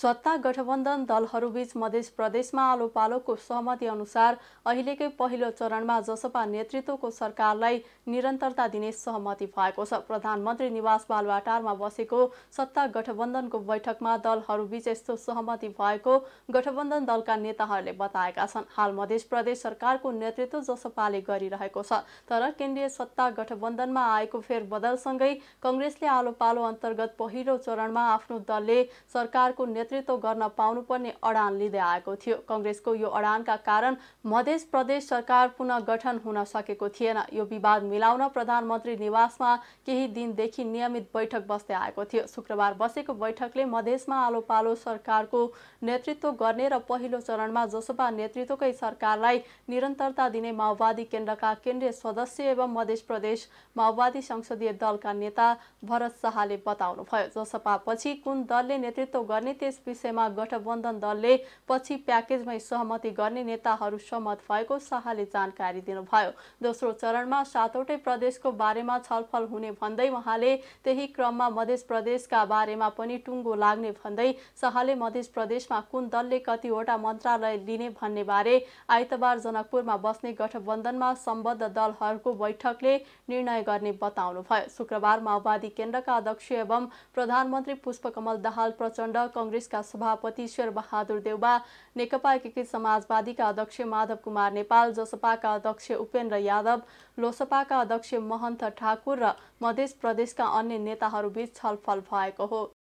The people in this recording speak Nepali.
सत्ता गठबन्धन दलहरूबीच मध्य प्रदेशमा आलो पालोको सहमति अनुसार अहिलेकै पहिलो चरणमा जसपा नेतृत्वको सरकारलाई निरन्तरता दिने सहमति भएको छ प्रधानमन्त्री निवास बालवाटारमा बसेको सत्ता गठबन्धनको बैठकमा दलहरूबीच यस्तो सहमति भएको गठबन्धन दलका नेताहरूले बताएका छन् हाल मध्य प्रदेश सरकारको नेतृत्व जसपाले गरिरहेको छ तर केन्द्रीय सत्ता गठबन्धनमा आएको फेरबदलसँगै कङ्ग्रेसले आलो अन्तर्गत पहिलो चरणमा आफ्नो दलले सरकारको नेतृत्व नेतृत्व गर्न पाउनुपर्ने अडान लिँदै आएको थियो कङ्ग्रेसको यो अडानका कारण मध्य प्रदेश सरकार पुनर्गठन हुन सकेको थिएन यो विवाद मिलाउन प्रधानमन्त्री निवासमा केही दिनदेखि नियमित बैठक बस्दै आएको थियो शुक्रबार बसेको बैठकले मधेसमा आलो पालो सरकारको नेतृत्व गर्ने र पहिलो चरणमा जसपा नेतृत्वकै सरकारलाई निरन्तरता दिने माओवादी केन्द्रका केन्द्रीय सदस्य एवं मध्य प्रदेश माओवादी संसदीय दलका नेता भरत शाहले बताउनुभयो जसपापछि कुन दलले नेतृत्व गर्ने प्याकेज विषयमा गठबन्धन दलले पछि प्याकेजमै सहमति गर्ने नेताहरू सहमत भएको शाहले जानकारी दिनुभयो दोस्रो चरणमा सातवटै प्रदेशको बारेमा छलफल हुने भन्दै उहाँले त्यही क्रममा मध्य प्रदेशका बारेमा पनि टुङ्गो लाग्ने भन्दै शाहले मध्य प्रदेशमा कुन दलले कतिवटा मन्त्रालय लिने भन्ने बारे आइतबार जनकपुरमा बस्ने गठबन्धनमा सम्बद्ध दलहरूको बैठकले निर्णय गर्ने बताउनुभयो शुक्रबार माओवादी केन्द्रका अध्यक्ष एवं प्रधानमन्त्री पुष्पकमल दाहाल प्रचण्ड कङ्ग्रेस कङ्ग्रेसका सभापति ईश्वर बहादुर देउबा नेकपा एकीकृत समाजवादीका अध्यक्ष माधव कुमार नेपाल जसपाका अध्यक्ष उपेन्द्र यादव लोसपाका अध्यक्ष महन्त ठाकुर र मध्य प्रदेशका अन्य नेताहरूबीच छलफल भएको हो